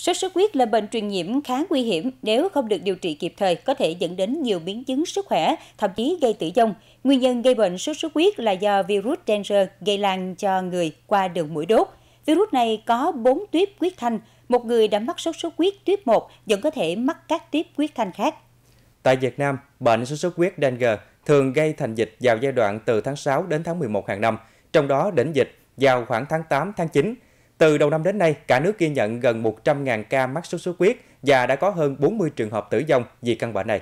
Sốt xuất huyết là bệnh truyền nhiễm khá nguy hiểm, nếu không được điều trị kịp thời có thể dẫn đến nhiều biến chứng sức khỏe, thậm chí gây tử vong. Nguyên nhân gây bệnh sốt xuất huyết là do virus dengue gây lan cho người qua đường mũi đốt. Virus này có 4 tuyếp huyết thanh, một người đã mắc sốt xuất huyết tuyếp 1 vẫn có thể mắc các tuyếp huyết thanh khác. Tại Việt Nam, bệnh sốt xuất huyết dengue thường gây thành dịch vào giai đoạn từ tháng 6 đến tháng 11 hàng năm, trong đó đỉnh dịch vào khoảng tháng 8 tháng 9 từ đầu năm đến nay, cả nước ghi nhận gần 100.000 ca mắc sốt xuất huyết và đã có hơn 40 trường hợp tử vong vì căn bệnh này.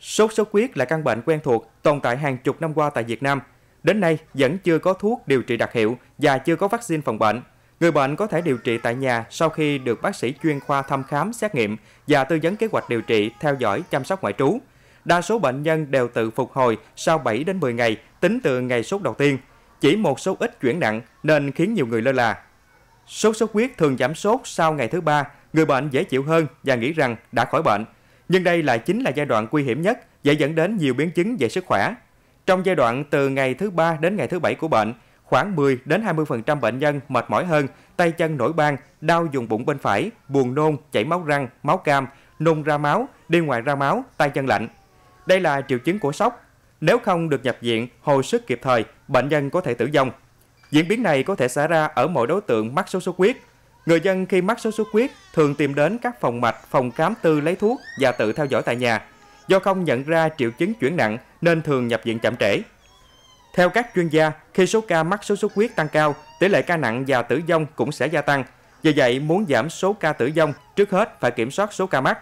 Sốt xuất huyết là căn bệnh quen thuộc tồn tại hàng chục năm qua tại Việt Nam. Đến nay vẫn chưa có thuốc điều trị đặc hiệu và chưa có vaccine phòng bệnh. Người bệnh có thể điều trị tại nhà sau khi được bác sĩ chuyên khoa thăm khám, xét nghiệm và tư vấn kế hoạch điều trị, theo dõi, chăm sóc ngoại trú. Đa số bệnh nhân đều tự phục hồi sau 7 đến 10 ngày tính từ ngày sốt đầu tiên – chỉ một số ít chuyển nặng nên khiến nhiều người lơ là. Sốt xuất huyết thường giảm sốt sau ngày thứ ba, người bệnh dễ chịu hơn và nghĩ rằng đã khỏi bệnh. Nhưng đây lại chính là giai đoạn nguy hiểm nhất, dễ dẫn đến nhiều biến chứng về sức khỏe. Trong giai đoạn từ ngày thứ ba đến ngày thứ bảy của bệnh, khoảng 10 đến 20% bệnh nhân mệt mỏi hơn, tay chân nổi ban, đau vùng bụng bên phải, buồn nôn, chảy máu răng, máu cam, nôn ra máu, đi ngoài ra máu, tay chân lạnh. Đây là triệu chứng của sốc nếu không được nhập viện, hồi sức kịp thời, bệnh nhân có thể tử vong. Diễn biến này có thể xảy ra ở mọi đối tượng mắc sốt xuất huyết. Người dân khi mắc sốt xuất huyết thường tìm đến các phòng mạch, phòng khám tư lấy thuốc và tự theo dõi tại nhà. Do không nhận ra triệu chứng chuyển nặng nên thường nhập viện chậm trễ. Theo các chuyên gia, khi số ca mắc sốt xuất huyết tăng cao, tỷ lệ ca nặng và tử vong cũng sẽ gia tăng. Do vậy, muốn giảm số ca tử vong, trước hết phải kiểm soát số ca mắc,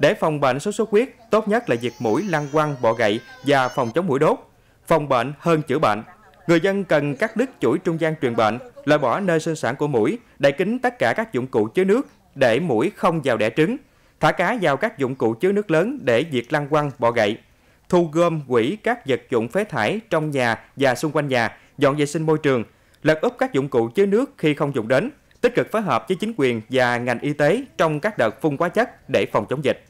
để phòng bệnh sốt xuất huyết, tốt nhất là diệt mũi, lăng quăng, bọ gậy và phòng chống mũi đốt. Phòng bệnh hơn chữa bệnh. Người dân cần cắt đứt chuỗi trung gian truyền bệnh, loại bỏ nơi sinh sản của mũi, đậy kín tất cả các dụng cụ chứa nước để mũi không vào đẻ trứng, thả cá vào các dụng cụ chứa nước lớn để diệt lăng quăng, bọ gậy. Thu gom quỹ các vật dụng phế thải trong nhà và xung quanh nhà, dọn vệ sinh môi trường, lật úp các dụng cụ chứa nước khi không dùng đến, tích cực phối hợp với chính quyền và ngành y tế trong các đợt phun hóa chất để phòng chống dịch.